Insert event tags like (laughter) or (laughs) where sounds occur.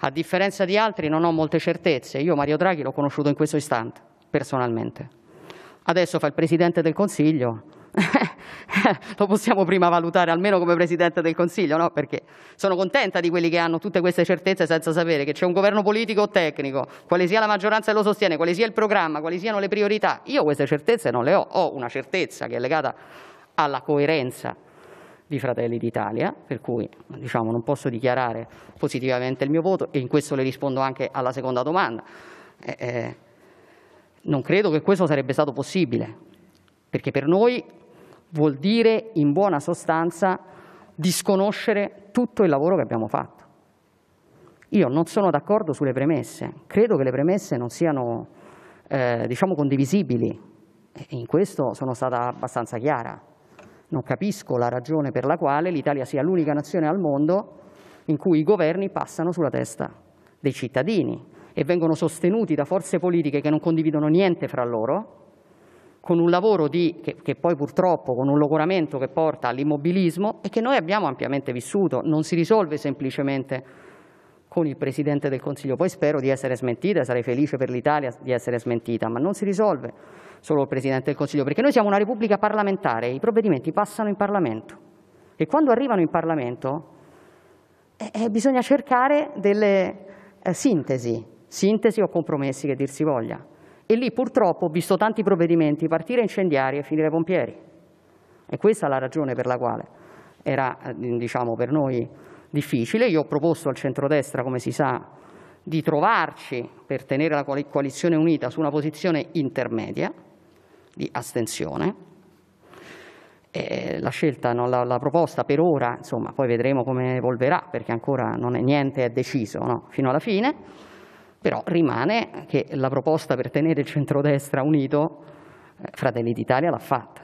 a differenza di altri non ho molte certezze. Io Mario Draghi l'ho conosciuto in questo istante, personalmente. Adesso fa il Presidente del Consiglio. (laughs) lo possiamo prima valutare almeno come Presidente del Consiglio, no? perché sono contenta di quelli che hanno tutte queste certezze senza sapere che c'è un governo politico o tecnico, quale sia la maggioranza che lo sostiene, quale sia il programma, quali siano le priorità. Io queste certezze non le ho, ho una certezza che è legata alla coerenza di Fratelli d'Italia, per cui diciamo, non posso dichiarare positivamente il mio voto e in questo le rispondo anche alla seconda domanda. Eh, eh, non credo che questo sarebbe stato possibile, perché per noi vuol dire in buona sostanza disconoscere tutto il lavoro che abbiamo fatto. Io non sono d'accordo sulle premesse, credo che le premesse non siano eh, diciamo condivisibili e in questo sono stata abbastanza chiara. Non capisco la ragione per la quale l'Italia sia l'unica nazione al mondo in cui i governi passano sulla testa dei cittadini e vengono sostenuti da forze politiche che non condividono niente fra loro, con un lavoro di, che, che, poi purtroppo con un logoramento che porta all'immobilismo e che noi abbiamo ampiamente vissuto, non si risolve semplicemente con il Presidente del Consiglio. Poi spero di essere smentita, sarei felice per l'Italia di essere smentita, ma non si risolve solo il Presidente del Consiglio, perché noi siamo una Repubblica parlamentare, i provvedimenti passano in Parlamento e quando arrivano in Parlamento eh, eh bisogna cercare delle eh, sintesi, sintesi o compromessi che dir si voglia. E lì purtroppo ho visto tanti provvedimenti partire incendiari e finire pompieri. E questa è la ragione per la quale era, eh, diciamo, per noi difficile. Io ho proposto al centrodestra, come si sa, di trovarci per tenere la coalizione unita su una posizione intermedia di astensione. E la scelta, la, la, proposta per ora, insomma, poi vedremo come evolverà perché ancora non è niente è deciso no? fino alla fine, però rimane che la proposta per tenere il centrodestra unito eh, Fratelli d'Italia l'ha fatta.